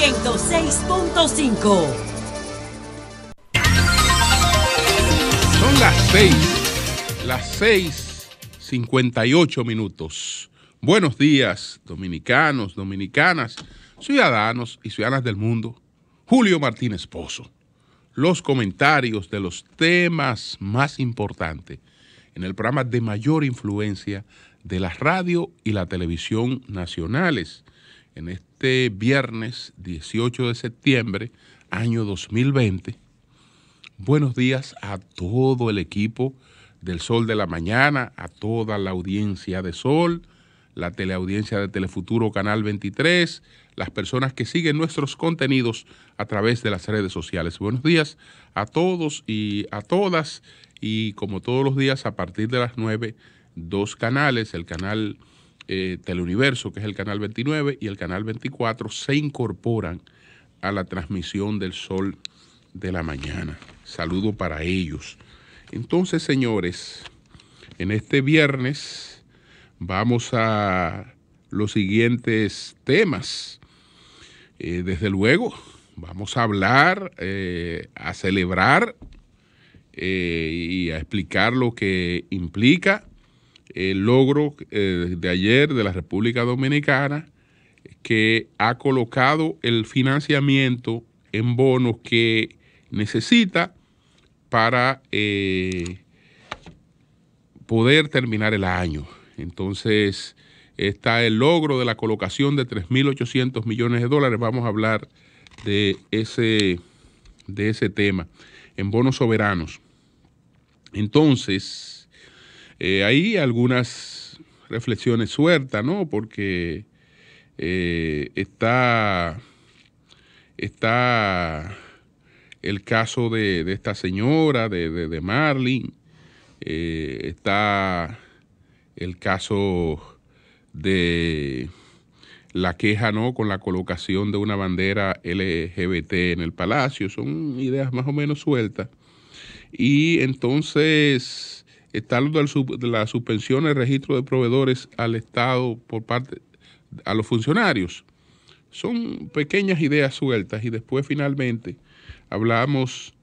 106.5. Son las 6, las 58 minutos. Buenos días, dominicanos, dominicanas, ciudadanos y ciudadanas del mundo. Julio Martínez Pozo. Los comentarios de los temas más importantes en el programa de mayor influencia de la radio y la televisión nacionales en este este viernes 18 de septiembre, año 2020. Buenos días a todo el equipo del Sol de la Mañana, a toda la audiencia de Sol, la teleaudiencia de Telefuturo Canal 23, las personas que siguen nuestros contenidos a través de las redes sociales. Buenos días a todos y a todas y como todos los días a partir de las 9, dos canales, el canal eh, Teleuniverso, que es el canal 29, y el canal 24 se incorporan a la transmisión del sol de la mañana. Saludo para ellos. Entonces, señores, en este viernes vamos a los siguientes temas. Eh, desde luego, vamos a hablar, eh, a celebrar y a explicar lo que implica el logro eh, de ayer de la República Dominicana que ha colocado el financiamiento en bonos que necesita para eh, poder terminar el año. Entonces, está el logro de la colocación de 3.800 millones de dólares. Vamos a hablar de ese, de ese tema en bonos soberanos. Entonces, eh, hay algunas reflexiones sueltas, ¿no? Porque eh, está, está el caso de, esta señora, de, de, Marlin, eh, está el caso de la queja ¿no? con la colocación de una bandera LGBT en el palacio. Son ideas más o menos sueltas. Y entonces está de la suspensión del registro de proveedores al Estado por parte a los funcionarios. Son pequeñas ideas sueltas y después finalmente hablamos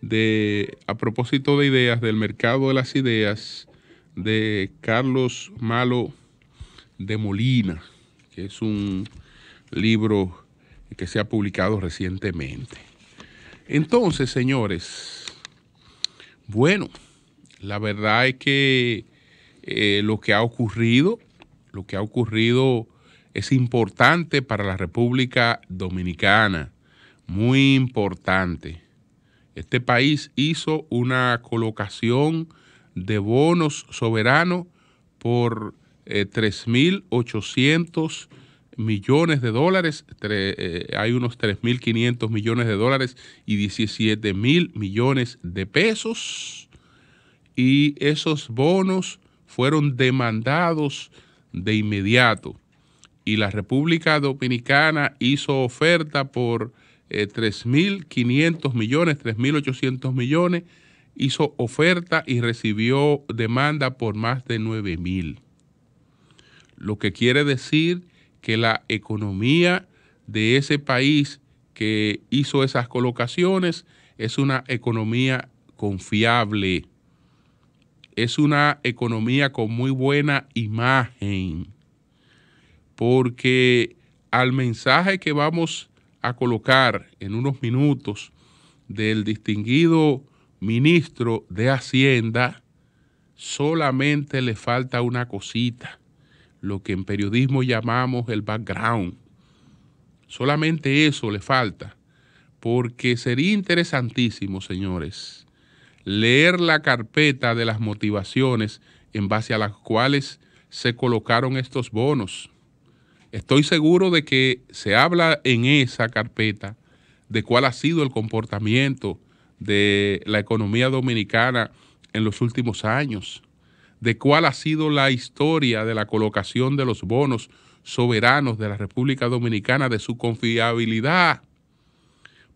de, a propósito de ideas, del mercado de las ideas de Carlos Malo de Molina, que es un libro que se ha publicado recientemente. Entonces, señores, bueno. La verdad es que eh, lo que ha ocurrido, lo que ha ocurrido es importante para la República Dominicana, muy importante. Este país hizo una colocación de bonos soberanos por 3.800 eh, millones de dólares, eh, hay unos 3.500 millones de dólares y 17.000 millones de pesos y esos bonos fueron demandados de inmediato. Y la República Dominicana hizo oferta por 3.500 eh, millones, 3.800 millones, hizo oferta y recibió demanda por más de 9.000. Lo que quiere decir que la economía de ese país que hizo esas colocaciones es una economía confiable es una economía con muy buena imagen, porque al mensaje que vamos a colocar en unos minutos del distinguido ministro de Hacienda, solamente le falta una cosita, lo que en periodismo llamamos el background. Solamente eso le falta, porque sería interesantísimo, señores, leer la carpeta de las motivaciones en base a las cuales se colocaron estos bonos. Estoy seguro de que se habla en esa carpeta de cuál ha sido el comportamiento de la economía dominicana en los últimos años, de cuál ha sido la historia de la colocación de los bonos soberanos de la República Dominicana, de su confiabilidad.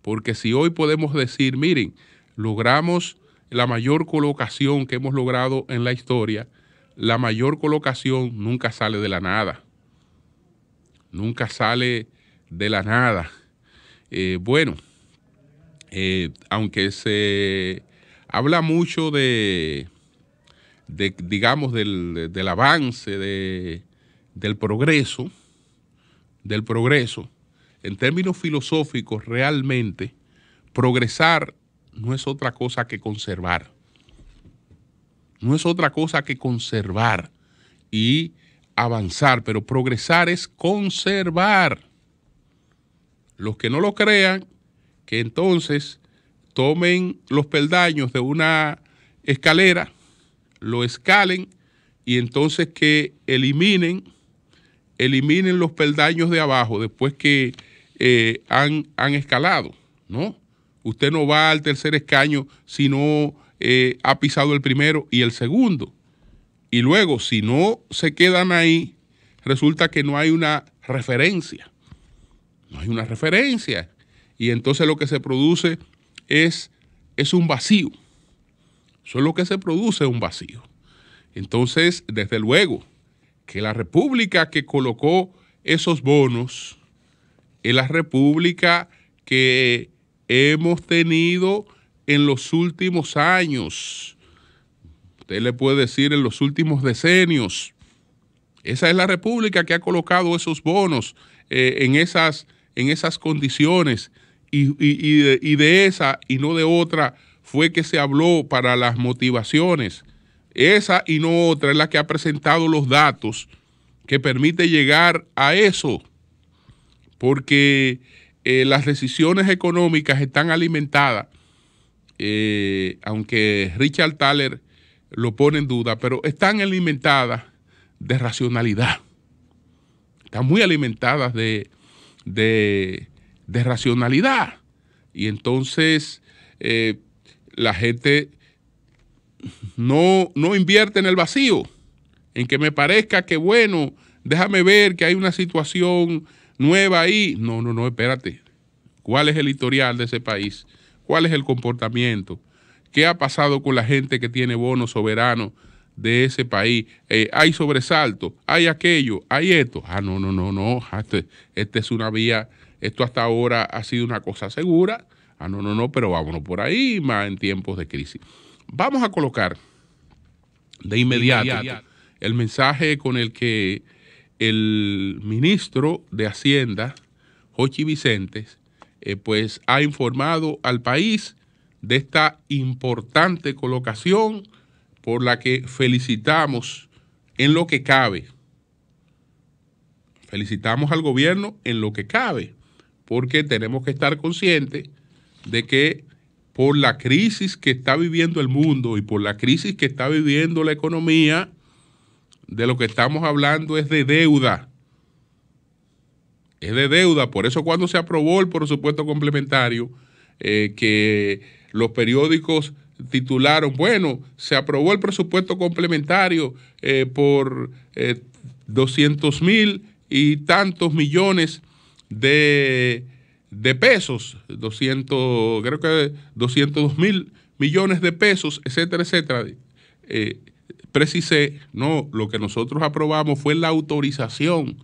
Porque si hoy podemos decir, miren, logramos la mayor colocación que hemos logrado en la historia, la mayor colocación nunca sale de la nada. Nunca sale de la nada. Eh, bueno, eh, aunque se habla mucho de, digamos, del, avance, del progreso, del progreso, en términos filosóficos realmente, progresar no es otra cosa que conservar. No es otra cosa que conservar y avanzar, pero progresar es conservar. Los que no lo crean, que entonces tomen los peldaños de una escalera, lo escalen y entonces que eliminen, eliminen los peldaños de abajo después que eh, han, han escalado, ¿no? Usted no va al tercer escaño si no eh, ha pisado el primero y el segundo. Y luego, si no se quedan ahí, resulta que no hay una referencia. No hay una referencia. Y entonces lo que se produce es, es un vacío. Eso es lo que se produce, un vacío. Entonces, desde luego, que la república que colocó esos bonos es la república que hemos tenido en los últimos años. Usted le puede decir en los últimos decenios. Esa es la República que ha colocado esos bonos eh, en, esas, en esas condiciones y, de, y, de, esa y no de otra fue que se habló para las motivaciones. Esa y no otra es la que ha presentado los datos que permite llegar a eso. Porque eh, las decisiones económicas están alimentadas, eh, aunque Richard Thaler lo pone en duda, pero están alimentadas de racionalidad. Están muy alimentadas de, racionalidad. Y entonces eh, la gente no, no invierte en el vacío, en que me parezca que, bueno, déjame ver que hay una situación nueva y, No, no, no, espérate. ¿Cuál es el historial de ese país? ¿Cuál es el comportamiento? ¿Qué ha pasado con la gente que tiene bonos soberanos de ese país? Eh, ¿Hay sobresalto? ¿Hay aquello? ¿Hay esto? Ah, no, no, no, no. Ah, Esta este es una vía, esto hasta ahora ha sido una cosa segura. Ah, no, no, no, pero vámonos por ahí más en tiempos de crisis. Vamos a colocar de inmediato. el mensaje con el que el ministro de Hacienda, Jochi Vicentes, eh, pues ha informado al país de esta importante colocación por la que felicitamos en lo que cabe. Felicitamos al gobierno en lo que cabe, porque tenemos que estar conscientes de que por la crisis que está viviendo el mundo y por la crisis que está viviendo la economía, de lo que estamos hablando es de deuda. Es de deuda. Por eso cuando se aprobó el presupuesto complementario, eh, que los periódicos titularon, bueno, se aprobó el presupuesto complementario eh, por 200 eh, mil y tantos millones de, pesos, 200, creo que 202 mil millones de pesos, etcétera, etcétera precisé, no, lo que nosotros aprobamos fue la autorización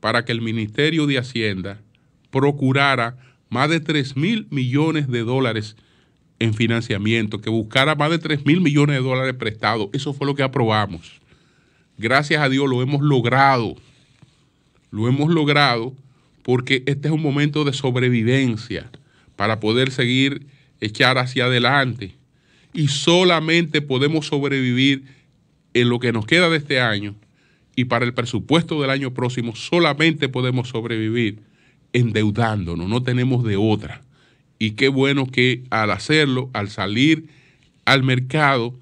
para que el Ministerio de Hacienda procurara más de 3 mil millones de dólares en financiamiento, que buscara más de 3 mil millones de dólares prestados. Eso fue lo que aprobamos. Gracias a Dios lo hemos logrado. Lo hemos logrado porque este es un momento de sobrevivencia para poder seguir echar hacia adelante. Y solamente podemos sobrevivir en lo que nos queda de este año y para el presupuesto del año próximo solamente podemos sobrevivir endeudándonos, no tenemos de otra. Y qué bueno que al hacerlo, al salir al mercado,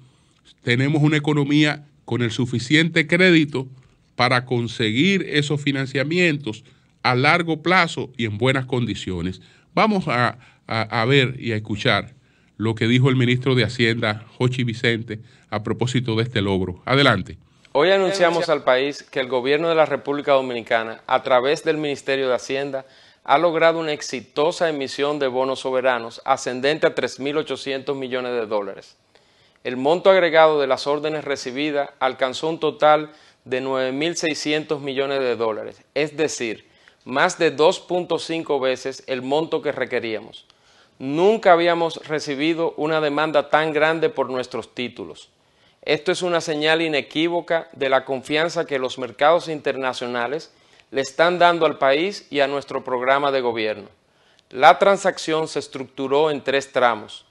tenemos una economía con el suficiente crédito para conseguir esos financiamientos a largo plazo y en buenas condiciones. Vamos a, ver y a escuchar lo que dijo el ministro de Hacienda, Jochi Vicente, a propósito de este logro. Adelante. Hoy anunciamos al país que el gobierno de la República Dominicana, a través del Ministerio de Hacienda, ha logrado una exitosa emisión de bonos soberanos ascendente a 3.800 millones de dólares. El monto agregado de las órdenes recibidas alcanzó un total de 9.600 millones de dólares, es decir, más de 2.5 veces el monto que requeríamos. Nunca habíamos recibido una demanda tan grande por nuestros títulos. Esto es una señal inequívoca de la confianza que los mercados internacionales le están dando al país y a nuestro programa de gobierno. La transacción se estructuró en tres tramos,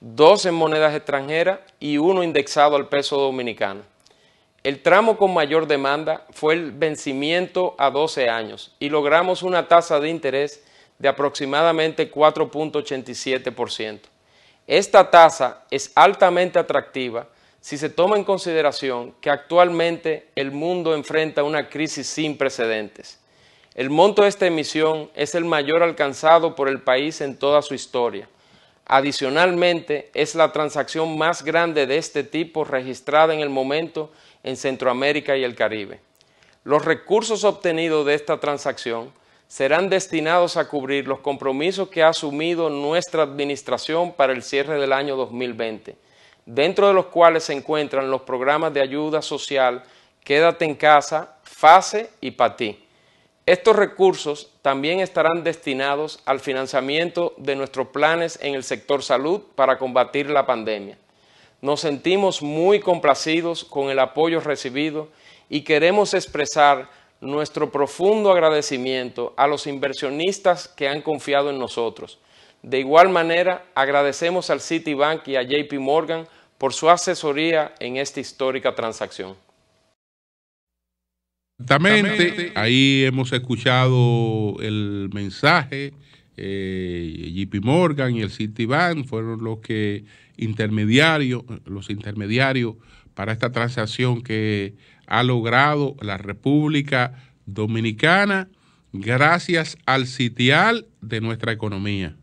dos en monedas extranjeras y uno indexado al peso dominicano. El tramo con mayor demanda fue el vencimiento a 12 años y logramos una tasa de interés de aproximadamente 4.87%. Esta tasa es altamente atractiva si se toma en consideración que actualmente el mundo enfrenta una crisis sin precedentes. El monto de esta emisión es el mayor alcanzado por el país en toda su historia. Adicionalmente, es la transacción más grande de este tipo registrada en el momento en Centroamérica y el Caribe. Los recursos obtenidos de esta transacción serán destinados a cubrir los compromisos que ha asumido nuestra administración para el cierre del año 2020 dentro de los cuales se encuentran los programas de ayuda social Quédate en casa, FASE y PATI. Estos recursos también estarán destinados al financiamiento de nuestros planes en el sector salud para combatir la pandemia. Nos sentimos muy complacidos con el apoyo recibido y queremos expresar nuestro profundo agradecimiento a los inversionistas que han confiado en nosotros de igual manera, agradecemos al Citibank y a JP Morgan por su asesoría en esta histórica transacción. Exactamente, ahí hemos escuchado el mensaje. Eh, JP Morgan y el Citibank fueron los que intermediarios, los intermediarios para esta transacción que ha logrado la República Dominicana gracias al sitial de nuestra economía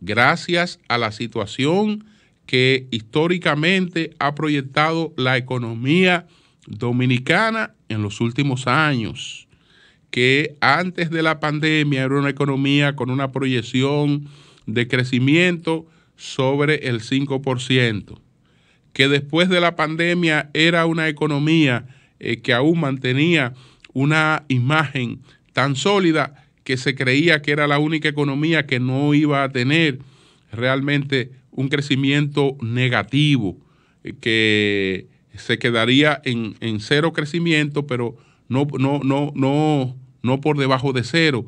gracias a la situación que históricamente ha proyectado la economía dominicana en los últimos años, que antes de la pandemia era una economía con una proyección de crecimiento sobre el 5%, que después de la pandemia era una economía eh, que aún mantenía una imagen tan sólida que se creía que era la única economía que no iba a tener realmente un crecimiento negativo, eh, que se quedaría en, cero crecimiento, pero no, no, no, no, no por debajo de cero.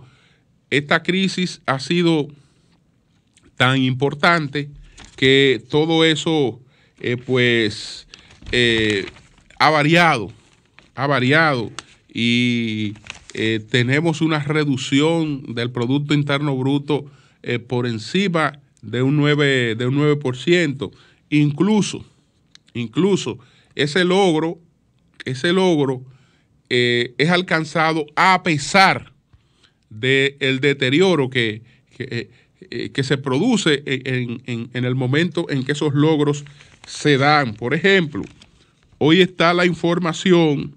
Esta crisis ha sido tan importante que todo eso, eh, pues, eh, ha variado, ha variado y eh, tenemos una reducción del Producto Interno Bruto eh, por encima de un 9%. De un Incluso, incluso ese logro, ese logro eh, es alcanzado a pesar del deterioro que, que, se produce en el momento en que esos logros se dan. Por ejemplo, hoy está la información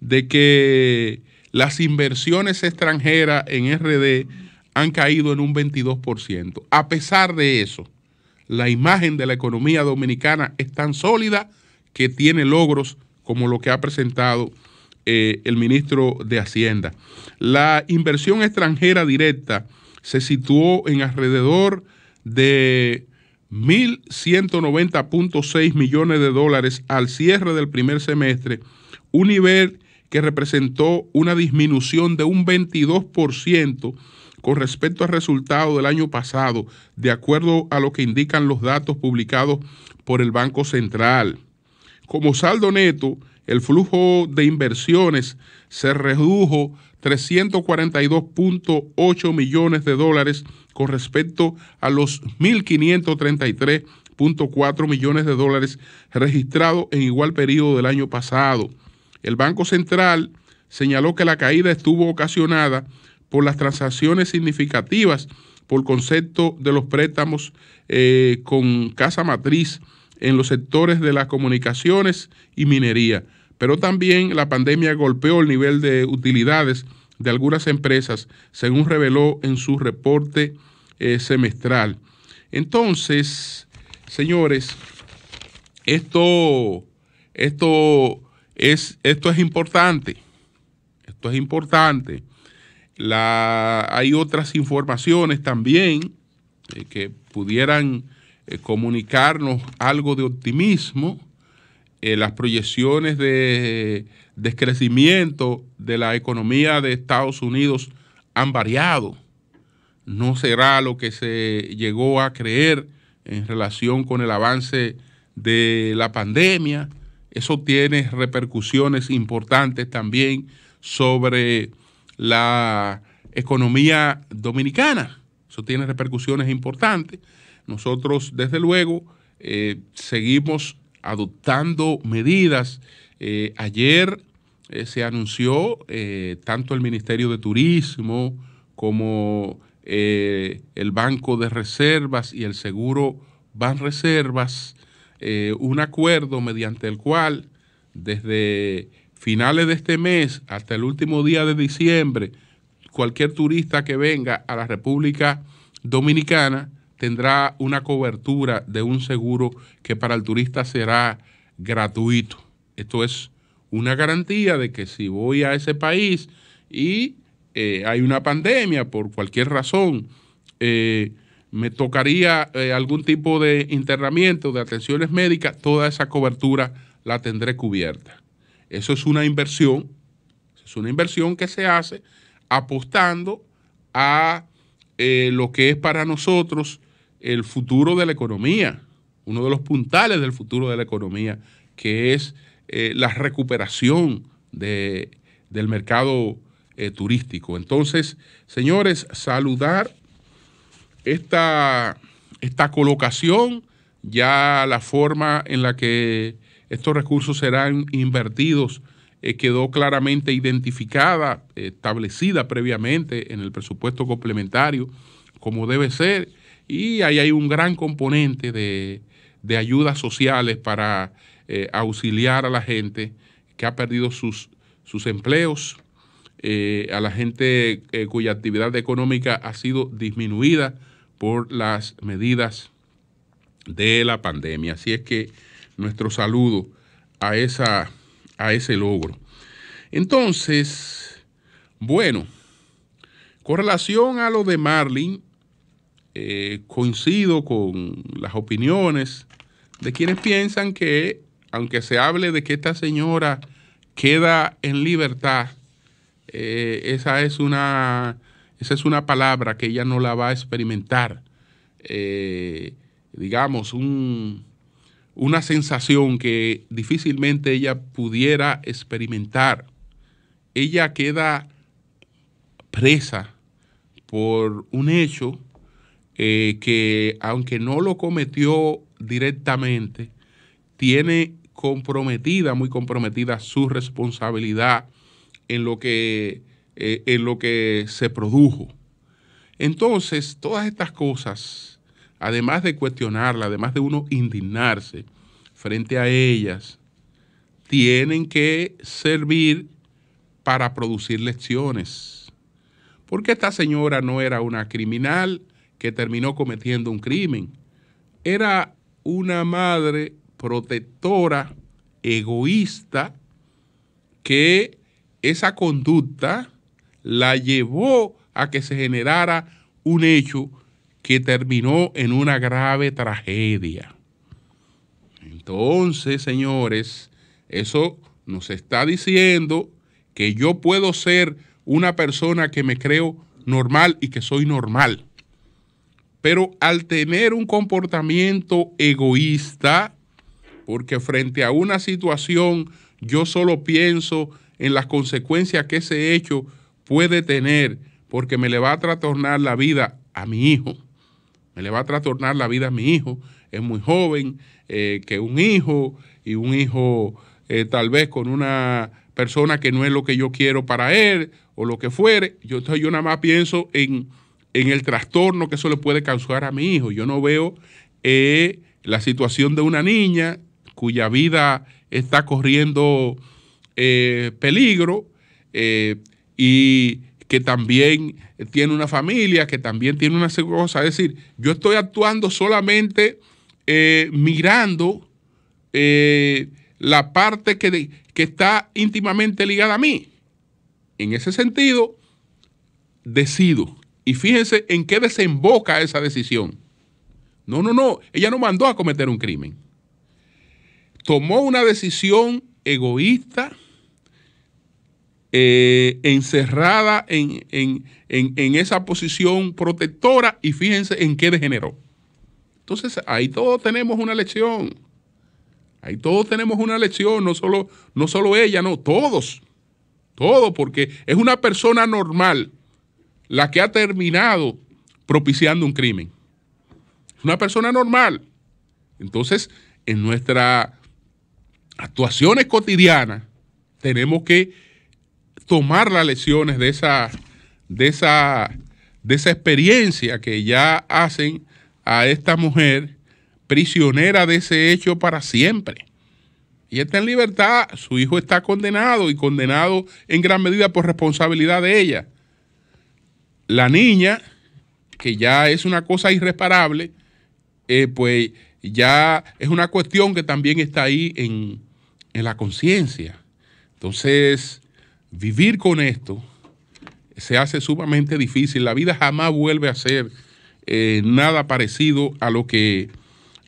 de que las inversiones extranjeras en RD han caído en un 22%. A pesar de eso, la imagen de la economía dominicana es tan sólida que tiene logros como lo que ha presentado eh, el ministro de Hacienda. La inversión extranjera directa se situó en alrededor de 1.190.6 millones de dólares al cierre del primer semestre, un nivel que representó una disminución de un 22% con respecto al resultado del año pasado, de acuerdo a lo que indican los datos publicados por el Banco Central. Como saldo neto, el flujo de inversiones se redujo 342.8 millones de dólares con respecto a los 1.533.4 millones de dólares registrados en igual periodo del año pasado. El Banco Central señaló que la caída estuvo ocasionada por las transacciones significativas por concepto de los préstamos eh, con casa matriz en los sectores de las comunicaciones y minería. Pero también la pandemia golpeó el nivel de utilidades de algunas empresas, según reveló en su reporte eh, semestral. Entonces, señores, esto, esto es, esto es importante. Esto es importante. hay otras informaciones también eh, que pudieran eh, comunicarnos algo de optimismo. Eh, las proyecciones de, de, crecimiento de la economía de Estados Unidos han variado. No será lo que se llegó a creer en relación con el avance de la pandemia eso tiene repercusiones importantes también sobre la economía dominicana. Eso tiene repercusiones importantes. Nosotros, desde luego, eh, seguimos adoptando medidas. Eh, ayer eh, se anunció tanto el Ministerio de Turismo como el Banco de Reservas y el Seguro Ban Reservas eh, un acuerdo mediante el cual desde finales de este mes hasta el último día de diciembre, cualquier turista que venga a la República Dominicana tendrá una cobertura de un seguro que para el turista será gratuito. Esto es una garantía de que si voy a ese país y eh, hay una pandemia por cualquier razón, eh, me tocaría eh, algún tipo de internamiento, de atenciones médicas, toda esa cobertura la tendré cubierta. Eso es una inversión, es una inversión que se hace apostando a eh, lo que es para nosotros el futuro de la economía, uno de los puntales del futuro de la economía, que es eh, la recuperación de, del mercado turístico. Entonces, señores, saludar esta, colocación, ya la forma en la que estos recursos serán invertidos eh, quedó claramente identificada, establecida previamente en el presupuesto complementario, como debe ser, y ahí hay un gran componente de, de ayudas sociales para eh, auxiliar a la gente que ha perdido sus, sus empleos, eh, a la gente cuya actividad económica ha sido disminuida por las medidas de la pandemia. Así es que nuestro saludo a, esa, a ese logro. Entonces, bueno, con relación a lo de Marlin, eh, coincido con las opiniones de quienes piensan que, aunque se hable de que esta señora queda en libertad, eh, esa es una esa es una palabra que ella no la va a experimentar. Eh, digamos, una sensación que difícilmente ella pudiera experimentar. Ella queda presa por un hecho eh, que, aunque no lo cometió directamente, tiene comprometida, muy comprometida, su responsabilidad en lo que eh, en lo que se produjo. Entonces, todas estas cosas, además de cuestionarlas, además de uno indignarse frente a ellas, tienen que servir para producir lecciones. Porque esta señora no era una criminal que terminó cometiendo un crimen. Era una madre protectora, egoísta, que esa conducta la llevó a que se generara un hecho que terminó en una grave tragedia. Entonces, señores, eso nos está diciendo que yo puedo ser una persona que me creo normal y que soy normal. Pero al tener un comportamiento egoísta, porque frente a una situación yo solo pienso en las consecuencias que ese hecho puede tener, porque me le va a trastornar la vida a mi hijo. Me le va a trastornar la vida a mi hijo. Es muy joven eh, que un hijo y un hijo eh, tal vez con una persona que no es lo que yo quiero para él o lo que fuere. Yo, yo nada más pienso en, el trastorno que eso le puede causar a mi hijo. Yo no veo eh, la situación de una niña cuya vida está corriendo peligro y que también tiene una familia, que también tiene una cosa. Es decir, yo estoy actuando solamente eh, mirando eh, la parte que, que está íntimamente ligada a mí. En ese sentido, decido. Y fíjense en qué desemboca esa decisión. No, no, no. Ella no mandó a cometer un crimen. Tomó una decisión egoísta eh, encerrada en, esa posición protectora y fíjense en qué degeneró. Entonces ahí todos tenemos una lección. Ahí todos tenemos una lección, no solo, no solo ella, no, todos. Todos, porque es una persona normal la que ha terminado propiciando un crimen. Es una persona normal. Entonces, en nuestras actuaciones cotidianas, tenemos que tomar las lesiones de esa, de esa, de esa experiencia que ya hacen a esta mujer prisionera de ese hecho para siempre. Y está en libertad, su hijo está condenado y condenado en gran medida por responsabilidad de ella. La niña, que ya es una cosa irreparable, eh, pues ya es una cuestión que también está ahí en la conciencia. Entonces, vivir con esto se hace sumamente difícil. La vida jamás vuelve a ser eh, nada parecido a lo que,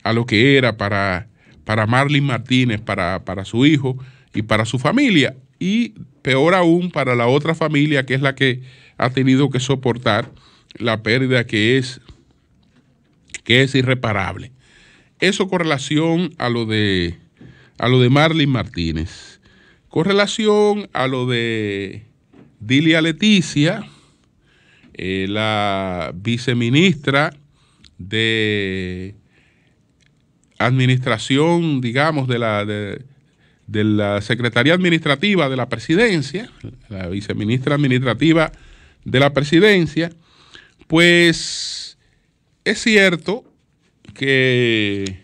a lo que era para, para Marlin Martínez, para, su hijo y para su familia. Y peor aún para la otra familia que es la que ha tenido que soportar la pérdida que es, que es irreparable. Eso con relación a lo de, a lo de Marlin Martínez. Con relación a lo de Dilia Leticia, eh, la viceministra de administración, digamos, de la, de, de la Secretaría Administrativa de la Presidencia, la viceministra administrativa de la Presidencia, pues es cierto que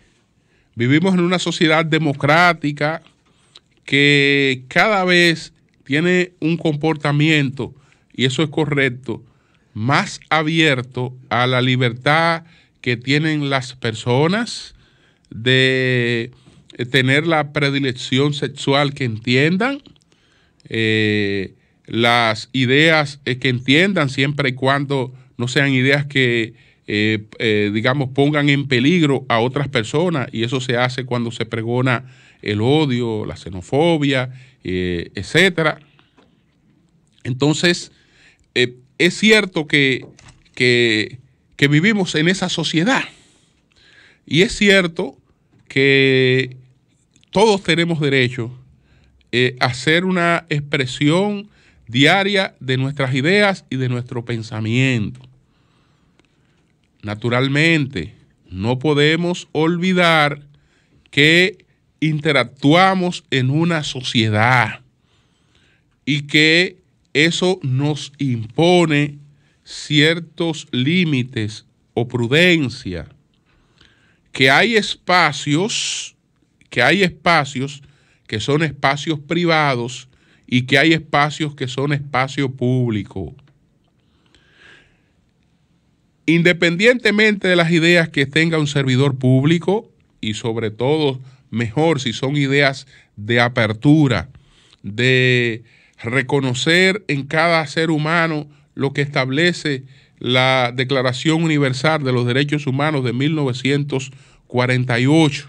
vivimos en una sociedad democrática, que cada vez tiene un comportamiento, y eso es correcto, más abierto a la libertad que tienen las personas de eh, tener la predilección sexual que entiendan, eh, las ideas eh, que entiendan siempre y cuando no sean ideas que, digamos, pongan en peligro a otras personas, y eso se hace cuando se pregona el odio, la xenofobia, eh, etc. Entonces, eh, es cierto que, que, vivimos en esa sociedad. Y es cierto que todos tenemos derecho eh, a hacer una expresión diaria de nuestras ideas y de nuestro pensamiento. Naturalmente, no podemos olvidar que interactuamos en una sociedad y que eso nos impone ciertos límites o prudencia, que hay espacios, que hay espacios que son espacios privados y que hay espacios que son espacio público. Independientemente de las ideas que tenga un servidor público y sobre todo mejor si son ideas de apertura, de reconocer en cada ser humano lo que establece la Declaración Universal de los Derechos Humanos de 1948,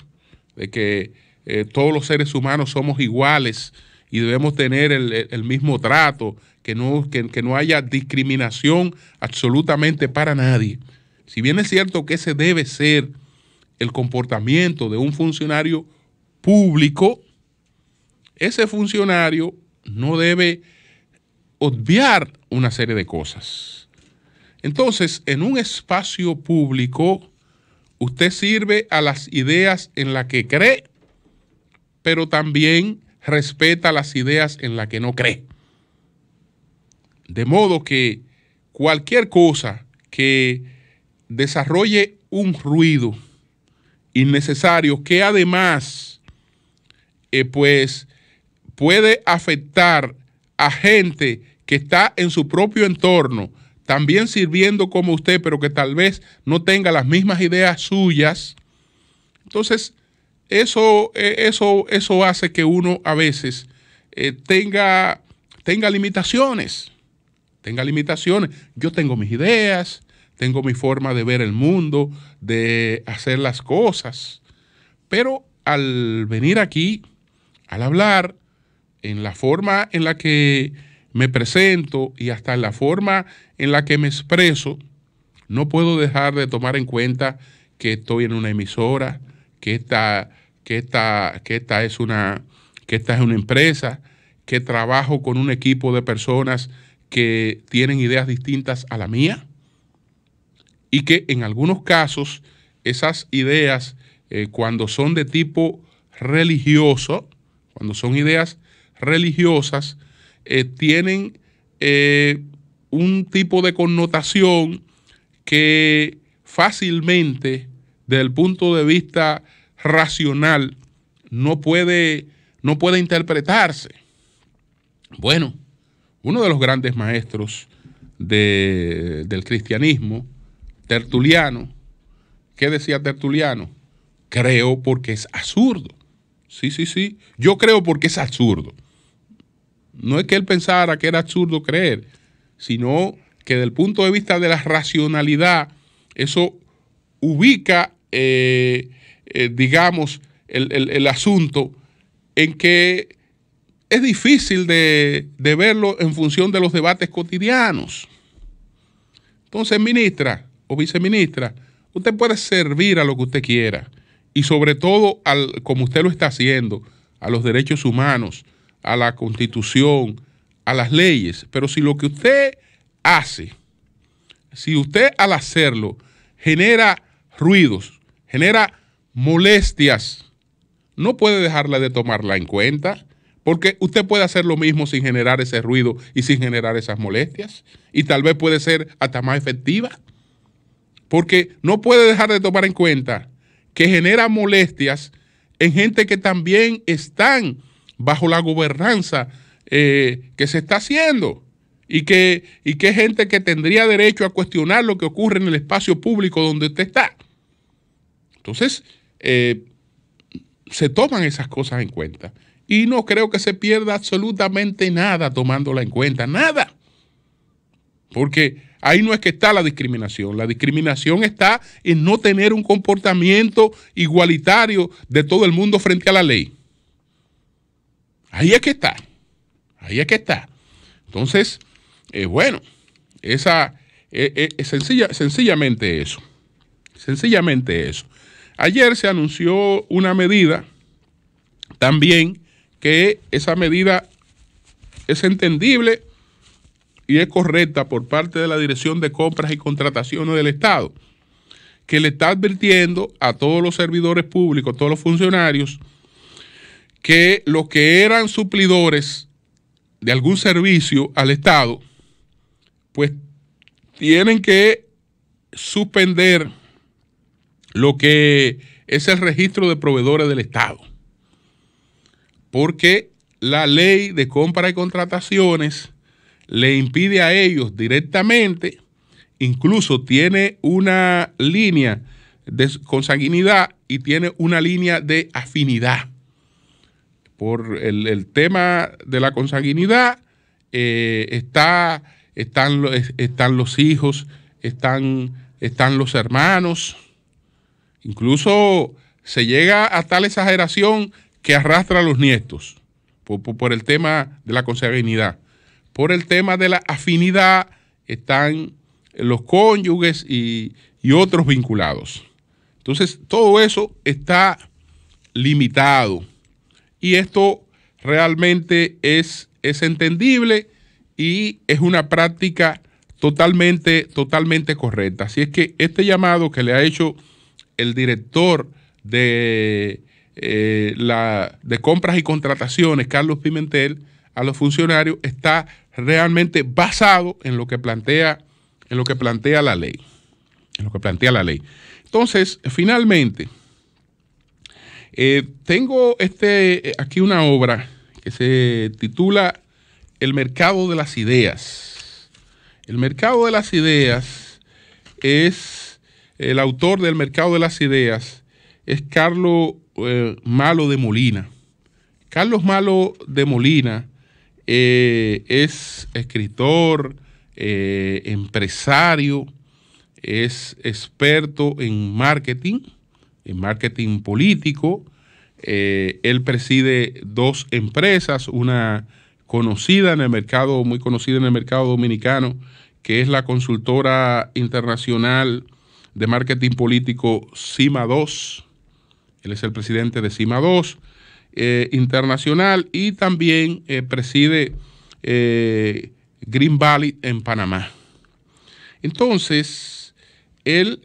de que eh, todos los seres humanos somos iguales y debemos tener el, mismo trato, que no, que no haya discriminación absolutamente para nadie. Si bien es cierto que ese debe ser el comportamiento de un funcionario público, ese funcionario no debe obviar una serie de cosas. Entonces, en un espacio público, usted sirve a las ideas en las que cree, pero también respeta las ideas en las que no cree. De modo que cualquier cosa que desarrolle un ruido innecesario, que además eh, pues puede afectar a gente que está en su propio entorno, también sirviendo como usted, pero que tal vez no tenga las mismas ideas suyas. Entonces, eso, eh, eso, eso hace que uno a veces eh, tenga, tenga limitaciones, tenga limitaciones. Yo tengo mis ideas, tengo mi forma de ver el mundo, de hacer las cosas, pero al venir aquí, al hablar, en la forma en la que me presento y hasta en la forma en la que me expreso, no puedo dejar de tomar en cuenta que estoy en una emisora, que esta, que que esta, es, una, que esta es una empresa, que trabajo con un equipo de personas que tienen ideas distintas a la mía y que en algunos casos esas ideas, eh, cuando son de tipo religioso, cuando son ideas religiosas, eh, tienen eh, un tipo de connotación que fácilmente, desde el punto de vista racional, no puede, no puede interpretarse. Bueno, uno de los grandes maestros del cristianismo, Tertuliano, ¿qué decía Tertuliano? Creo porque es absurdo. Sí, sí, sí. Yo creo porque es absurdo. No es que él pensara que era absurdo creer, sino que desde el punto de vista de la racionalidad, eso ubica, eh, eh, digamos, el, asunto en que es difícil de, de verlo en función de los debates cotidianos. Entonces, ministra o viceministra, usted puede servir a lo que usted quiera y sobre todo, al, como usted lo está haciendo, a los derechos humanos, a la constitución, a las leyes. Pero si lo que usted hace, si usted al hacerlo genera ruidos, genera molestias, no puede dejarla de tomarla en cuenta, porque usted puede hacer lo mismo sin generar ese ruido y sin generar esas molestias, y tal vez puede ser hasta más efectiva, porque no puede dejar de tomar en cuenta que genera molestias en gente que también están bajo la gobernanza eh, que se está haciendo y que, y gente que tendría derecho a cuestionar lo que ocurre en el espacio público donde usted está. Entonces, eh, se toman esas cosas en cuenta. Y no creo que se pierda absolutamente nada tomándola en cuenta, nada. Porque Ahí no es que está la discriminación. La discriminación está en no tener un comportamiento igualitario de todo el mundo frente a la ley. Ahí es que está. Ahí es que está. Entonces, eh, bueno, esa, eh, eh, sencilla, sencillamente eso. Sencillamente eso. Ayer se anunció una medida también que esa medida es entendible y es correcta por parte de la Dirección de Compras y Contrataciones del Estado, que le está advirtiendo a todos los servidores públicos, todos los funcionarios, que los que eran suplidores de algún servicio al Estado, pues tienen que suspender lo que es el registro de proveedores del Estado. Porque la ley de compra y contrataciones le impide a ellos directamente, incluso tiene una línea de consanguinidad y tiene una línea de afinidad. Por el, tema de la consanguinidad eh, está, están, están, los hijos, están, están los hermanos, incluso se llega a tal exageración que arrastra a los nietos por, por el tema de la consanguinidad por el tema de la afinidad están los cónyuges y, otros vinculados. Entonces, todo eso está limitado. Y esto realmente es, es entendible y es una práctica totalmente, totalmente correcta. Así es que este llamado que le ha hecho el director de, eh, la, de compras y contrataciones, Carlos Pimentel, a los funcionarios está realmente basado en lo que plantea, en lo que plantea la ley. En lo que plantea la ley. Entonces, finalmente, eh, tengo este, eh, aquí una obra que se titula El mercado de las ideas. El mercado de las ideas es el autor del mercado de las ideas, es Carlos eh, Malo de Molina. Carlos Malo de Molina eh, es escritor, eh, empresario, es experto en marketing, en marketing político. Eh, él preside dos empresas, una conocida en el mercado, muy conocida en el mercado dominicano, que es la consultora internacional de marketing político CIMA2. Él es el presidente de CIMA2 eh, internacional y también eh, preside eh, Green Valley en Panamá. Entonces, él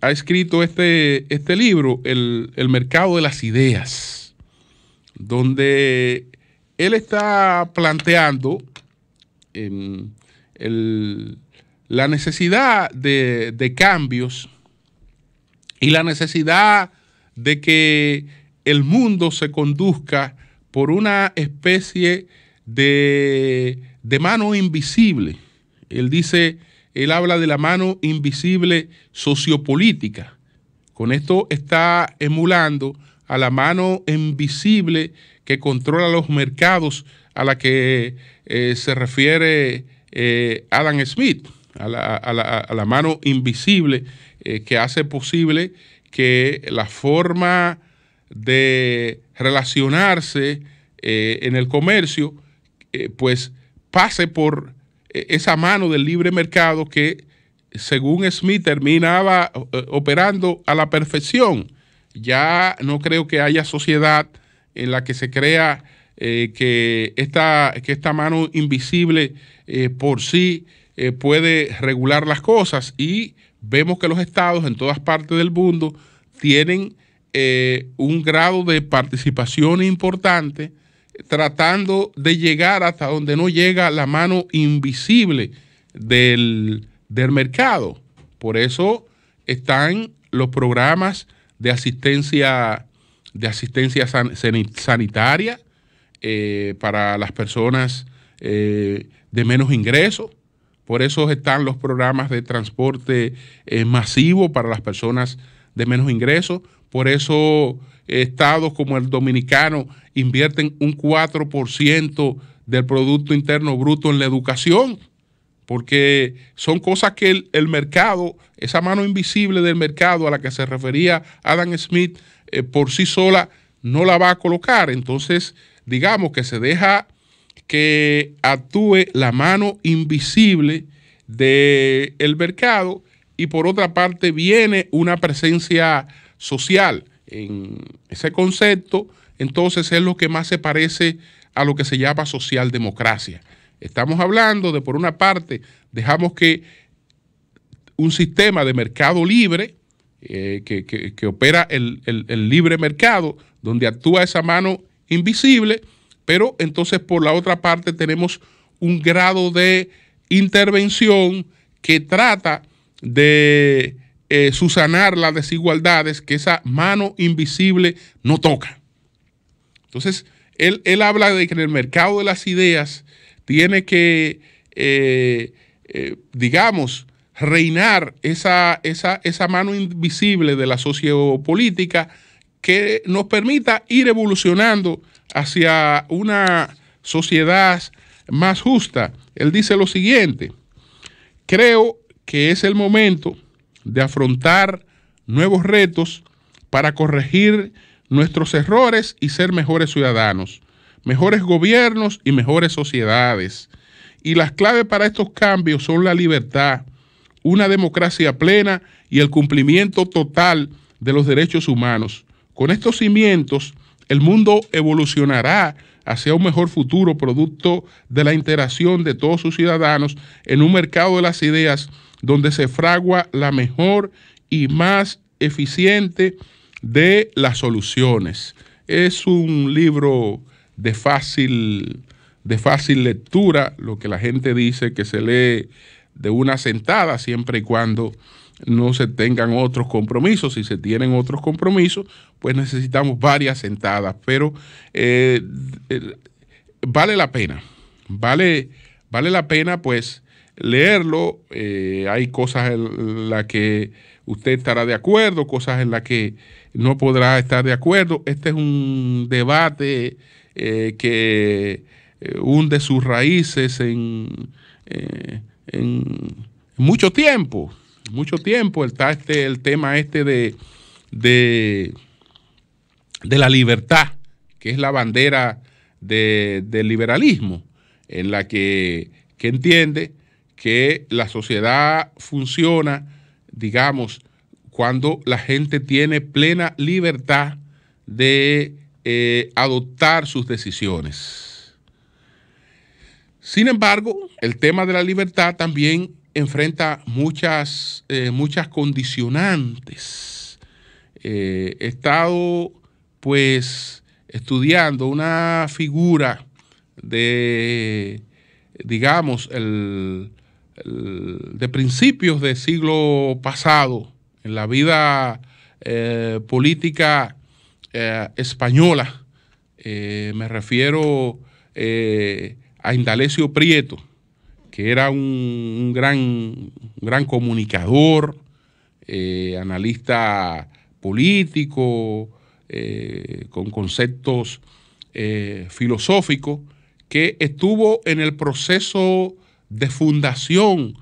ha escrito este, este libro, el, mercado de las ideas, donde él está planteando la necesidad de cambios y la necesidad de que el mundo se conduzca por una especie de, mano invisible. Él dice, él habla de la mano invisible sociopolítica. Con esto está emulando a la mano invisible que controla los mercados a la que eh, se refiere eh, Adam Smith, a la, mano invisible eh, que hace posible que la forma de relacionarse eh, en el comercio, eh, pues pase por eh, esa mano del libre mercado que, según Smith, terminaba operando a la perfección. Ya no creo que haya sociedad en la que se crea que, esta, que, esta, mano invisible por sí puede regular las cosas y vemos que los estados en todas partes del mundo tienen eh, un grado de participación importante, tratando de llegar hasta donde no llega la mano invisible del, mercado. Por eso están los programas de asistencia, de asistencia sanitaria eh, para las personas eh, de menos ingresos. Por eso están los programas de transporte masivo para las personas de menos ingresos. Por eso estados como el dominicano invierten un 4% del Producto Interno Bruto en la educación, porque son cosas que el, mercado, esa mano invisible del mercado a la que se refería Adam Smith, eh, por sí sola no la va a colocar. Entonces, digamos que se deja que actúe la mano invisible del mercado y por otra parte viene una presencia social. En ese concepto, entonces es lo que más se parece a lo que se llama socialdemocracia. Estamos hablando de, por una parte, dejamos que un sistema de mercado libre, eh, que, opera el libre mercado, donde actúa esa mano invisible, pero entonces por la otra parte tenemos un grado de intervención que trata de eh, susanar las desigualdades que esa mano invisible no toca. Entonces, él, habla de que en el mercado de las ideas tiene que, eh, eh, digamos, reinar esa, esa, esa mano invisible de la sociopolítica que nos permita ir evolucionando hacia una sociedad más justa. Él dice lo siguiente, creo que es el momento de afrontar nuevos retos para corregir nuestros errores y ser mejores ciudadanos, mejores gobiernos y mejores sociedades. Y las claves para estos cambios son la libertad, una democracia plena y el cumplimiento total de los derechos humanos. Con estos cimientos, el mundo evolucionará hacia un mejor futuro producto de la interacción de todos sus ciudadanos en un mercado de las ideas donde se fragua la mejor y más eficiente de las soluciones. Es un libro de fácil, de fácil lectura, lo que la gente dice que se lee de una sentada siempre y cuando no se tengan otros compromisos. Si se tienen otros compromisos, pues necesitamos varias sentadas, pero eh, eh, vale la pena, vale, vale la pena pues leerlo. Eh, hay cosas en las que usted estará de acuerdo, cosas en las que no podrá estar de acuerdo. Este es un debate eh, que eh, hunde sus raíces en, mucho tiempo, mucho tiempo está este, el tema este de, de, de la libertad, que es la bandera del liberalismo, en la que, que entiende que la sociedad funciona, digamos, cuando la gente tiene plena libertad de eh, adoptar sus decisiones. Sin embargo, el tema de la libertad también enfrenta muchas, eh, muchas condicionantes. Eh, he estado, pues, estudiando una figura de, digamos, el, de principios del siglo pasado en la vida eh, política eh, española. Eh, me refiero a Indalecio Prieto, que era un, gran, un gran, comunicador, analista político, con conceptos filosóficos, que estuvo en el proceso de fundación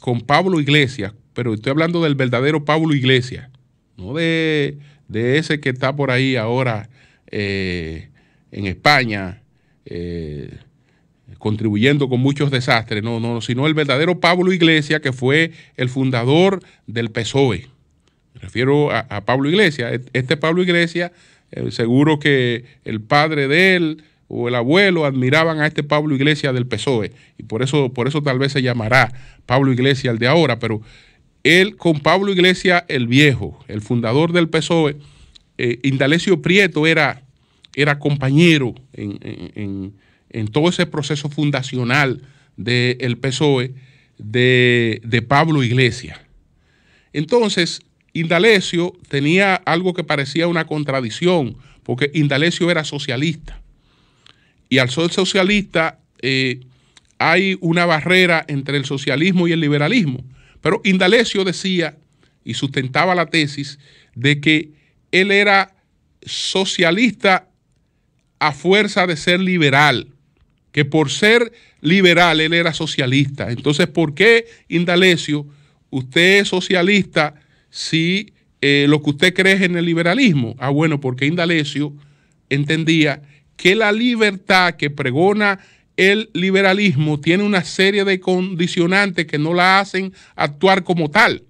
con Pablo Iglesias, pero estoy hablando del verdadero Pablo Iglesias, no de, ese que está por ahí ahora eh, en España eh, contribuyendo con muchos desastres, no, no, sino el verdadero Pablo Iglesias que fue el fundador del PSOE. Me refiero a, Pablo Iglesias. Este Pablo Iglesias, eh, seguro que el padre de él, o el abuelo admiraban a este Pablo Iglesias del PSOE, y por eso, por eso tal vez se llamará Pablo Iglesias el de ahora, pero él con Pablo Iglesias el viejo, el fundador del PSOE, eh, Indalecio Prieto era, era compañero en, todo ese proceso fundacional del PSOE de, de Pablo Iglesias. Entonces, Indalecio tenía algo que parecía una contradicción, porque Indalecio era socialista y al sol socialista eh, hay una barrera entre el socialismo y el liberalismo. Pero Indalecio decía y sustentaba la tesis de que él era socialista a fuerza de ser liberal, que por ser liberal él era socialista. Entonces, ¿por qué Indalecio, usted es socialista si eh, lo que usted cree es en el liberalismo? Ah, bueno, porque Indalecio entendía que la libertad que pregona el liberalismo tiene una serie de condicionantes que no la hacen actuar como tal.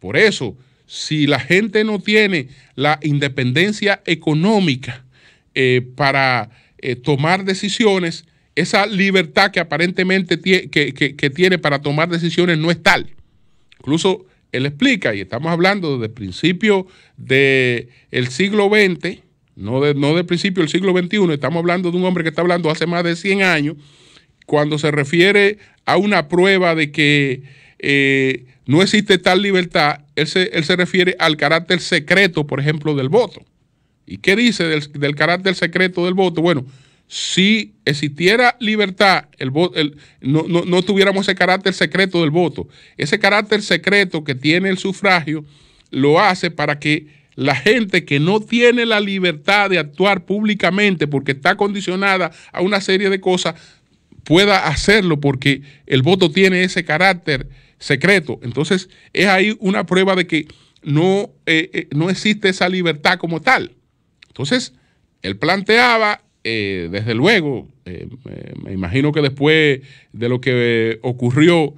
Por eso, si la gente no tiene la independencia económica eh, para eh, tomar decisiones, esa libertad que aparentemente que, tiene para tomar decisiones no es tal. Incluso él explica, y estamos hablando desde el principio del el siglo XX, no, de, del principio del siglo XXI, estamos hablando de un hombre que está hablando hace más de 100 años, cuando se refiere a una prueba de que eh, no existe tal libertad, él se, refiere al carácter secreto, por ejemplo, del voto. ¿Y qué dice del, carácter secreto del voto? Bueno, si existiera libertad, el, el, no, no, tuviéramos ese carácter secreto del voto. Ese carácter secreto que tiene el sufragio lo hace para que la gente que no tiene la libertad de actuar públicamente porque está condicionada a una serie de cosas, pueda hacerlo porque el voto tiene ese carácter secreto. Entonces, es ahí una prueba de que no, eh, eh, no existe esa libertad como tal. Entonces, él planteaba, eh, desde luego, me imagino que después de lo que ocurrió,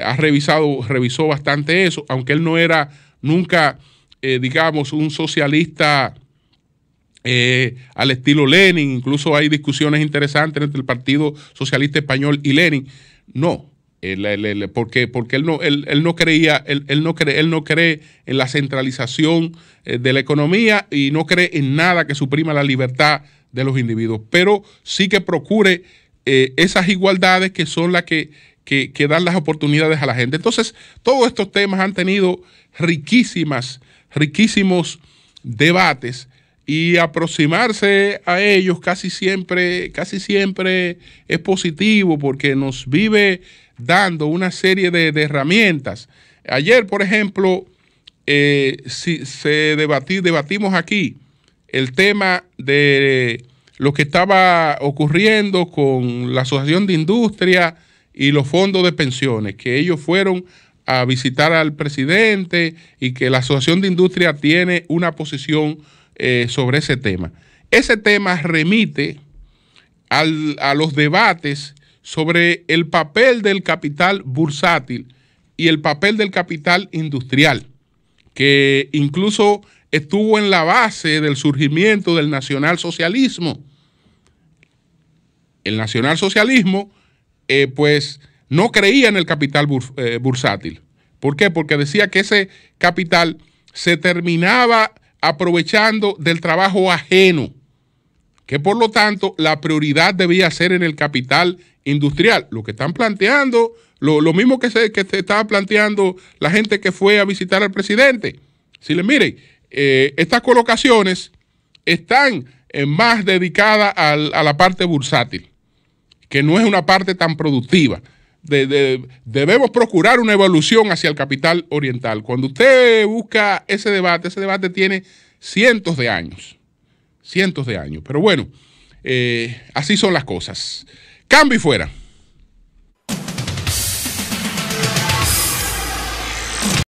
ha revisado, revisó bastante eso, aunque él no era nunca eh, digamos, un socialista eh, al estilo Lenin, incluso hay discusiones interesantes entre el Partido Socialista Español y Lenin. No, porque, porque él no, él, no creía, él, no cree, él no cree en la centralización eh, de la economía y no cree en nada que suprima la libertad de los individuos, pero sí que procure esas igualdades que son las que, dan las oportunidades a la gente. Entonces, todos estos temas han tenido riquísimas riquísimos debates y aproximarse a ellos casi siempre, casi siempre es positivo porque nos vive dando una serie de, herramientas. Ayer, por ejemplo, eh, si, se debatimos aquí el tema de lo que estaba ocurriendo con la Asociación de Industria y los fondos de pensiones, que ellos fueron a visitar al presidente y que la Asociación de Industria tiene una posición eh, sobre ese tema. Ese tema remite a los debates sobre el papel del capital bursátil y el papel del capital industrial, que incluso estuvo en la base del surgimiento del nacionalsocialismo. El nacionalsocialismo, eh, pues, no creía en el capital eh, bursátil. ¿Por qué? Porque decía que ese capital se terminaba aprovechando del trabajo ajeno, que por lo tanto la prioridad debía ser en el capital industrial. Lo que están planteando, lo, mismo que se, estaba planteando la gente que fue a visitar al presidente. Si le miren, eh, estas colocaciones están eh, más dedicadas a la parte bursátil, que no es una parte tan productiva debemos procurar una evolución hacia el capital oriental. Cuando usted busca ese debate, ese debate tiene cientos de años, cientos de años. Pero bueno, eh, así son las cosas. Cambio y fuera.